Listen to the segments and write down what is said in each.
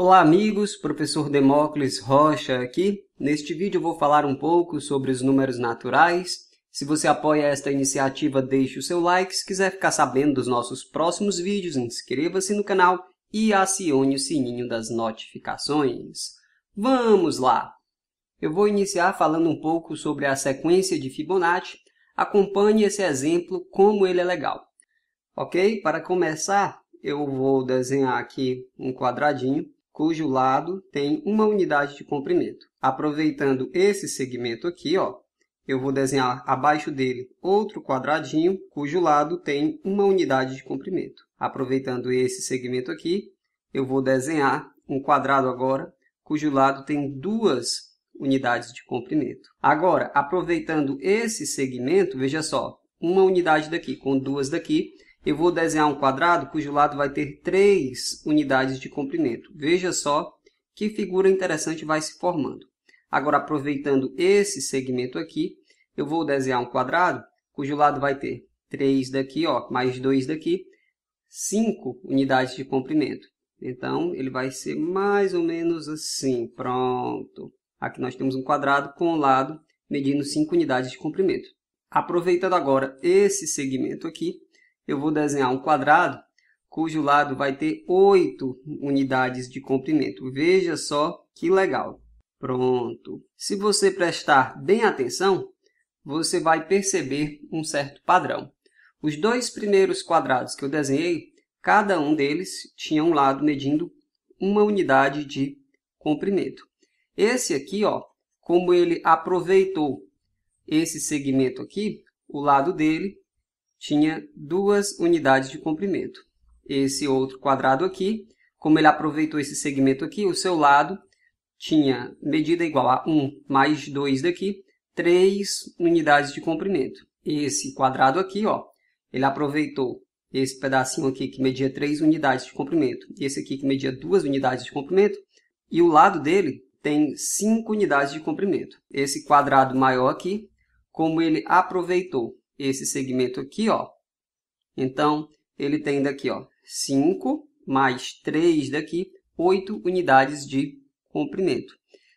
Olá amigos, professor Demócles Rocha aqui. Neste vídeo eu vou falar um pouco sobre os números naturais. Se você apoia esta iniciativa, deixe o seu like. Se quiser ficar sabendo dos nossos próximos vídeos, inscreva-se no canal e acione o sininho das notificações. Vamos lá! Eu vou iniciar falando um pouco sobre a sequência de Fibonacci. Acompanhe esse exemplo, como ele é legal. Ok? Para começar, eu vou desenhar aqui um quadradinho cujo lado tem uma unidade de comprimento. Aproveitando esse segmento aqui, ó, eu vou desenhar abaixo dele outro quadradinho cujo lado tem uma unidade de comprimento. Aproveitando esse segmento aqui, eu vou desenhar um quadrado agora cujo lado tem duas unidades de comprimento. Agora, aproveitando esse segmento, veja só, uma unidade daqui com duas daqui, eu vou desenhar um quadrado cujo lado vai ter 3 unidades de comprimento. Veja só que figura interessante vai se formando. Agora, aproveitando esse segmento aqui, eu vou desenhar um quadrado cujo lado vai ter 3 daqui, ó, mais 2 daqui, 5 unidades de comprimento. Então, ele vai ser mais ou menos assim. Pronto. Aqui nós temos um quadrado com o lado medindo 5 unidades de comprimento. Aproveitando agora esse segmento aqui, eu vou desenhar um quadrado cujo lado vai ter 8 unidades de comprimento. Veja só que legal. Pronto. Se você prestar bem atenção, você vai perceber um certo padrão. Os dois primeiros quadrados que eu desenhei, cada um deles tinha um lado medindo uma unidade de comprimento. Esse aqui, ó, como ele aproveitou esse segmento aqui, o lado dele tinha duas unidades de comprimento. Esse outro quadrado aqui, como ele aproveitou esse segmento aqui, o seu lado tinha medida igual a 1 mais 2 daqui, 3 unidades de comprimento. Esse quadrado aqui, ó, ele aproveitou esse pedacinho aqui que media 3 unidades de comprimento, e esse aqui que media 2 unidades de comprimento, e o lado dele tem 5 unidades de comprimento. Esse quadrado maior aqui, como ele aproveitou esse segmento aqui, ó. Então, ele tem daqui, ó, 5 mais 3 daqui, 8 unidades de comprimento.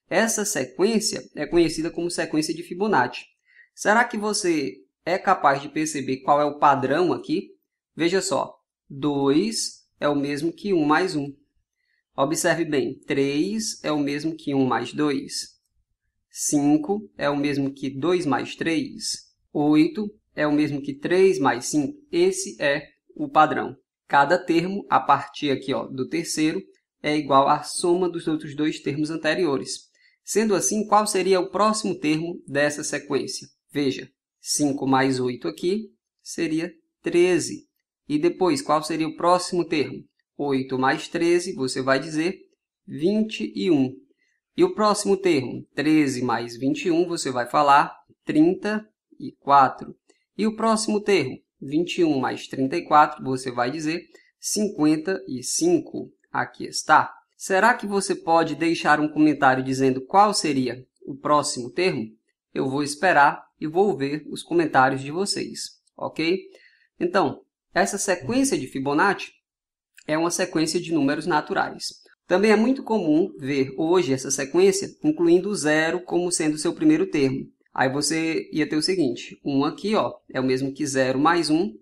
Essa sequência é conhecida como sequência de Fibonacci. Será que você é capaz de perceber qual é o padrão aqui? Veja só, 2 é o mesmo que 1 mais 1. Observe bem, 3 é o mesmo que 1 mais 2. 5 é o mesmo que 2 mais 3. 8 é o mesmo que 3 mais 5. Esse é o padrão. Cada termo, a partir aqui ó, do terceiro, é igual à soma dos outros dois termos anteriores. Sendo assim, qual seria o próximo termo dessa sequência? Veja, 5 mais 8 aqui seria 13. E depois, qual seria o próximo termo? 8 mais 13, você vai dizer 21. E o próximo termo, 13 mais 21, você vai falar 34. E o próximo termo, 21 mais 34, você vai dizer 55. Aqui está. Será que você pode deixar um comentário dizendo qual seria o próximo termo? Eu vou esperar e vou ver os comentários de vocês, ok? Então, essa sequência de Fibonacci é uma sequência de números naturais. Também é muito comum ver hoje essa sequência incluindo o zero como sendo seu primeiro termo. Aí você ia ter o seguinte, 1 aqui ó, é o mesmo que 0 mais 1,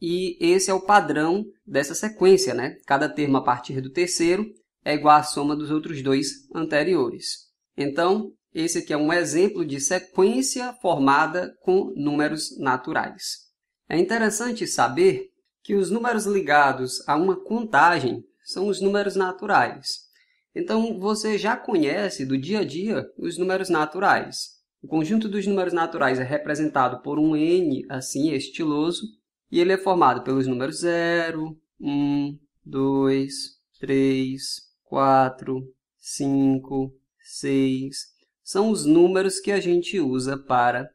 e esse é o padrão dessa sequência, né? Cada termo a partir do terceiro é igual à soma dos outros dois anteriores. Então, esse aqui é um exemplo de sequência formada com números naturais. É interessante saber que os números ligados a uma contagem são os números naturais. Então, você já conhece do dia a dia os números naturais. O conjunto dos números naturais é representado por um n assim estiloso e ele é formado pelos números 0, 1, 2, 3, 4, 5, 6. São os números que a gente usa para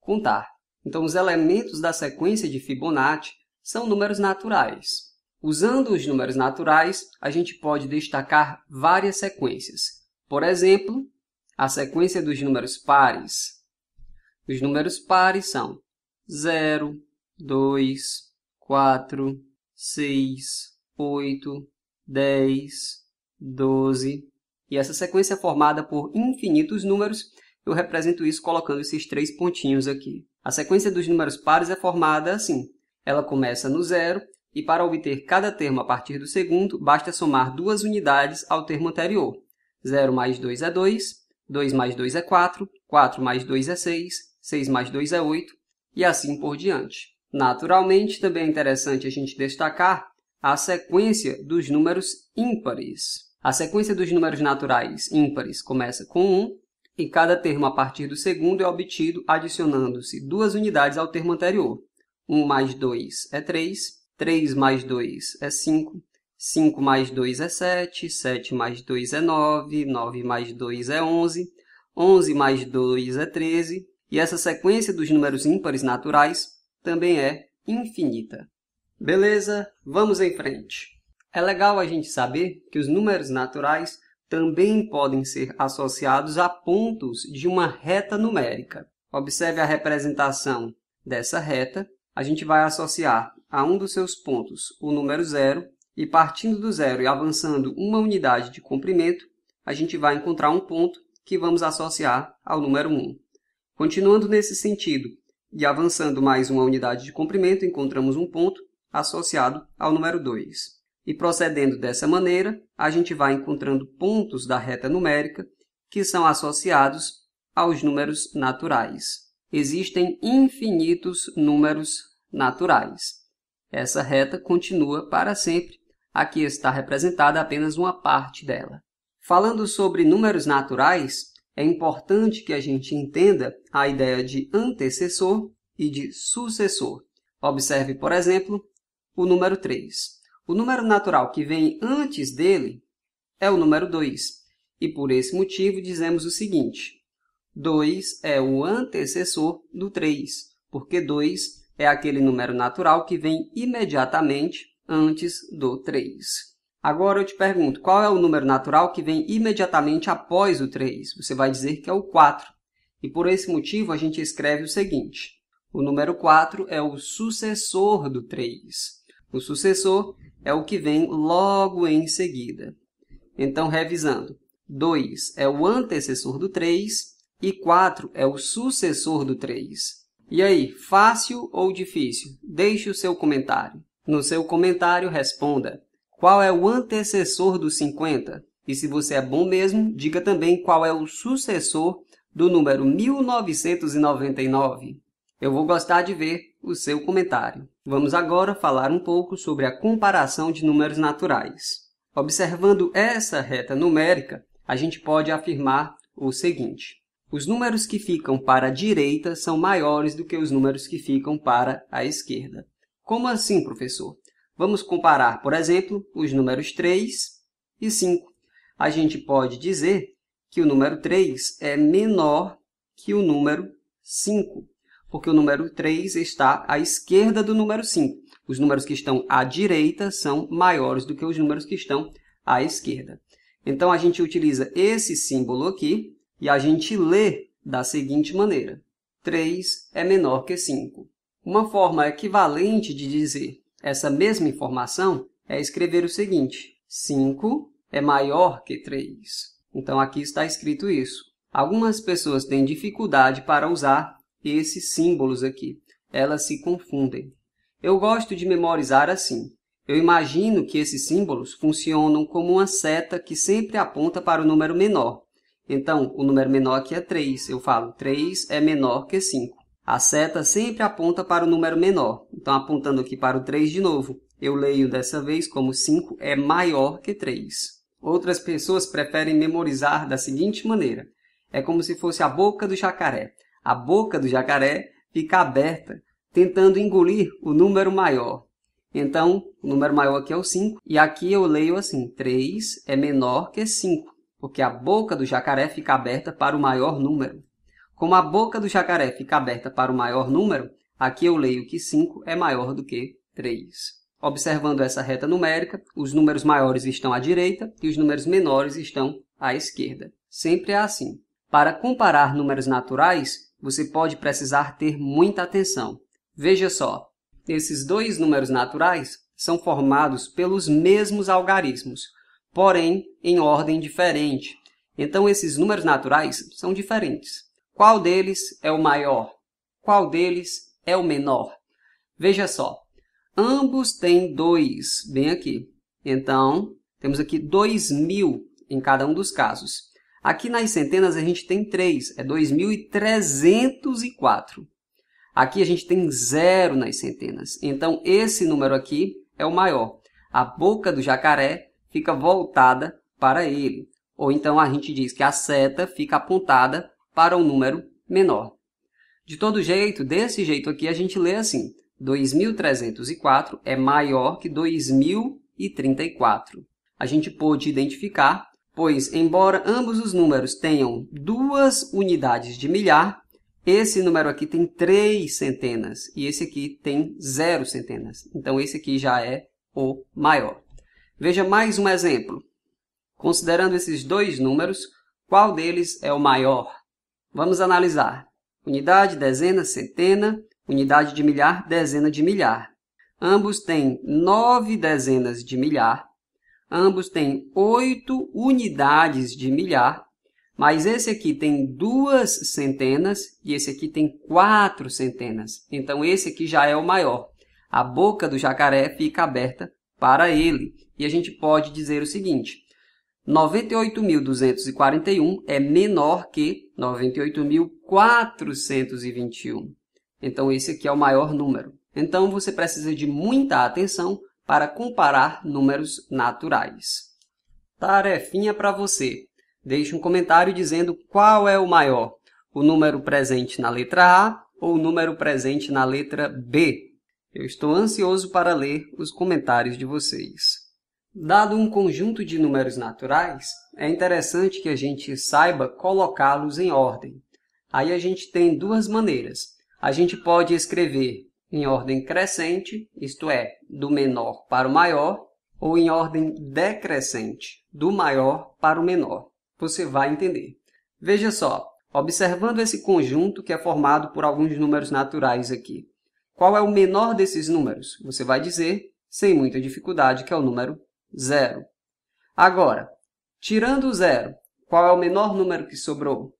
contar. Então, os elementos da sequência de Fibonacci são números naturais. Usando os números naturais, a gente pode destacar várias sequências. Por exemplo, a sequência dos números pares. Os números pares são 0, 2, 4, 6, 8, 10, 12. E essa sequência é formada por infinitos números. Eu represento isso colocando esses três pontinhos aqui. A sequência dos números pares é formada assim. Ela começa no zero e para obter cada termo a partir do segundo, basta somar duas unidades ao termo anterior. 0 mais 2 é 2 2 mais 2 é 4, 4 mais 2 é 6, 6 mais 2 é 8, e assim por diante. Naturalmente, também é interessante a gente destacar a sequência dos números ímpares. A sequência dos números naturais ímpares começa com 1, e cada termo a partir do segundo é obtido adicionando-se duas unidades ao termo anterior. 1 mais 2 é 3, 3 mais 2 é 5, 5 mais 2 é 7, 7 mais 2 é 9, 9 mais 2 é 11, 11 mais 2 é 13, e essa sequência dos números ímpares naturais também é infinita. Beleza? Vamos em frente. É legal a gente saber que os números naturais também podem ser associados a pontos de uma reta numérica. Observe a representação dessa reta. A gente vai associar a um dos seus pontos o número zero e partindo do zero e avançando uma unidade de comprimento, a gente vai encontrar um ponto que vamos associar ao número 1. Continuando nesse sentido e avançando mais uma unidade de comprimento, encontramos um ponto associado ao número 2. E procedendo dessa maneira, a gente vai encontrando pontos da reta numérica que são associados aos números naturais. Existem infinitos números naturais. Essa reta continua para sempre Aqui está representada apenas uma parte dela. Falando sobre números naturais, é importante que a gente entenda a ideia de antecessor e de sucessor. Observe, por exemplo, o número 3. O número natural que vem antes dele é o número 2. E por esse motivo dizemos o seguinte: 2 é o antecessor do 3, porque 2 é aquele número natural que vem imediatamente antes do 3. Agora eu te pergunto, qual é o número natural que vem imediatamente após o 3? Você vai dizer que é o 4. E por esse motivo a gente escreve o seguinte: o número 4 é o sucessor do 3. O sucessor é o que vem logo em seguida. Então, revisando: 2 é o antecessor do 3 e 4 é o sucessor do 3. E aí, fácil ou difícil? Deixe o seu comentário. No seu comentário, responda qual é o antecessor dos 50 e, se você é bom mesmo, diga também qual é o sucessor do número 1999. Eu vou gostar de ver o seu comentário. Vamos agora falar um pouco sobre a comparação de números naturais. Observando essa reta numérica, a gente pode afirmar o seguinte: os números que ficam para a direita são maiores do que os números que ficam para a esquerda. Como assim, professor? Vamos comparar, por exemplo, os números 3 e 5. A gente pode dizer que o número 3 é menor que o número 5, porque o número 3 está à esquerda do número 5. Os números que estão à direita são maiores do que os números que estão à esquerda. Então, a gente utiliza esse símbolo aqui e a gente lê da seguinte maneira. 3 é menor que 5. Uma forma equivalente de dizer essa mesma informação é escrever o seguinte: 5 é maior que 3. Então aqui está escrito isso. Algumas pessoas têm dificuldade para usar esses símbolos aqui. Elas se confundem. Eu gosto de memorizar assim. Eu imagino que esses símbolos funcionam como uma seta que sempre aponta para o número menor. Então, o número menor aqui é 3. Eu falo 3 é menor que 5 a seta sempre aponta para o número menor. Então, apontando aqui para o 3 de novo, eu leio dessa vez como 5 é maior que 3. Outras pessoas preferem memorizar da seguinte maneira. É como se fosse a boca do jacaré. A boca do jacaré fica aberta, tentando engolir o número maior. Então, o número maior aqui é o 5, e aqui eu leio assim, 3 é menor que 5, porque a boca do jacaré fica aberta para o maior número. Como a boca do jacaré fica aberta para o maior número, aqui eu leio que 5 é maior do que 3. Observando essa reta numérica, os números maiores estão à direita e os números menores estão à esquerda. Sempre é assim. Para comparar números naturais, você pode precisar ter muita atenção. Veja só, esses dois números naturais são formados pelos mesmos algarismos, porém em ordem diferente. Então, esses números naturais são diferentes. Qual deles é o maior? Qual deles é o menor? Veja só, ambos têm dois, bem aqui. Então, temos aqui dois mil em cada um dos casos. Aqui nas centenas a gente tem três, é 2.304. Aqui a gente tem zero nas centenas, então esse número aqui é o maior. A boca do jacaré fica voltada para ele. Ou então a gente diz que a seta fica apontada para um número menor. De todo jeito, desse jeito aqui, a gente lê assim: 2304 é maior que 2034. A gente pôde identificar, pois, embora ambos os números tenham duas unidades de milhar, esse número aqui tem três centenas e esse aqui tem zero centenas. Então, esse aqui já é o maior. Veja mais um exemplo. Considerando esses dois números, qual deles é o maior? Vamos analisar. Unidade, dezena, centena, unidade de milhar, dezena de milhar. Ambos têm nove dezenas de milhar, ambos têm oito unidades de milhar, mas esse aqui tem duas centenas e esse aqui tem quatro centenas. Então, esse aqui já é o maior. A boca do jacaré fica aberta para ele. E a gente pode dizer o seguinte: 98.241 é menor que 98.421. Então, esse aqui é o maior número. Então, você precisa de muita atenção para comparar números naturais. Tarefinha para você. Deixe um comentário dizendo qual é o maior, o número presente na letra A ou o número presente na letra B. Eu estou ansioso para ler os comentários de vocês. Dado um conjunto de números naturais, é interessante que a gente saiba colocá-los em ordem. Aí a gente tem duas maneiras. A gente pode escrever em ordem crescente, isto é, do menor para o maior, ou em ordem decrescente, do maior para o menor. Você vai entender. Veja só, observando esse conjunto que é formado por alguns números naturais aqui. Qual é o menor desses números? Você vai dizer, sem muita dificuldade, que é o número Zero. Agora, tirando o zero, qual é o menor número que sobrou?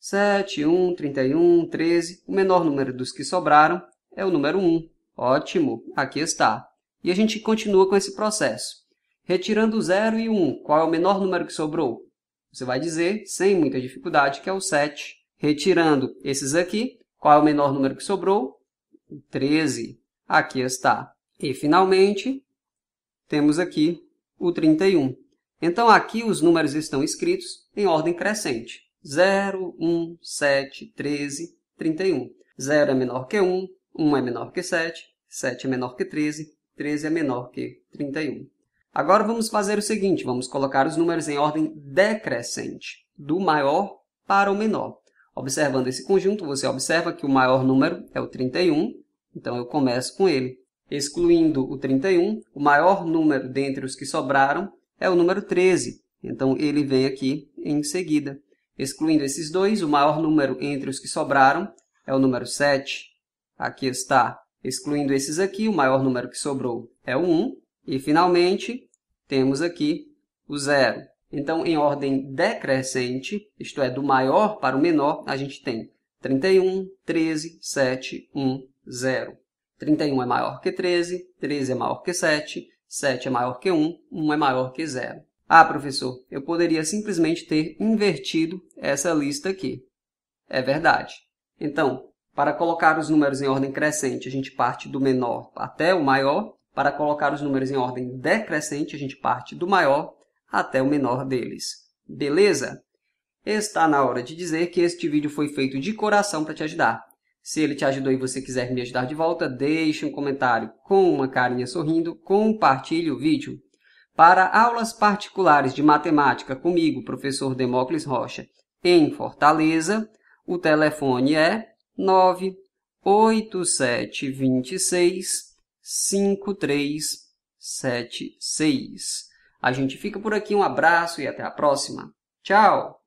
7, 1, 31, 13. O menor número dos que sobraram é o número 1. Ótimo, aqui está. E a gente continua com esse processo. Retirando o 0 e o 1, qual é o menor número que sobrou? Você vai dizer, sem muita dificuldade, que é o 7. Retirando esses aqui, qual é o menor número que sobrou? 13. Aqui está. E, finalmente, temos aqui o 31. Então aqui os números estão escritos em ordem crescente. 0, 1, 7, 13, 31. 0 é menor que 1, 1 é menor que 7, 7 é menor que 13, 13 é menor que 31. Agora vamos fazer o seguinte, vamos colocar os números em ordem decrescente, do maior para o menor. Observando esse conjunto, você observa que o maior número é o 31, então eu começo com ele. Excluindo o 31, o maior número dentre os que sobraram é o número 13, então ele vem aqui em seguida. Excluindo esses dois, o maior número entre os que sobraram é o número 7. Aqui está. Excluindo esses aqui, o maior número que sobrou é o 1. E, finalmente, temos aqui o 0. Então, em ordem decrescente, isto é, do maior para o menor, a gente tem 31, 13, 7, 1, 0. 31 é maior que 13, 13 é maior que 7, 7 é maior que 1, 1 é maior que 0. Ah, professor, eu poderia simplesmente ter invertido essa lista aqui. É verdade. Então, para colocar os números em ordem crescente, a gente parte do menor até o maior. Para colocar os números em ordem decrescente, a gente parte do maior até o menor deles. Beleza? Está na hora de dizer que este vídeo foi feito de coração para te ajudar. Se ele te ajudou e você quiser me ajudar de volta, deixe um comentário com uma carinha sorrindo, compartilhe o vídeo. Para aulas particulares de matemática comigo, professor Demócles Rocha, em Fortaleza, o telefone é 98726 5376. A gente fica por aqui, um abraço e até a próxima. Tchau!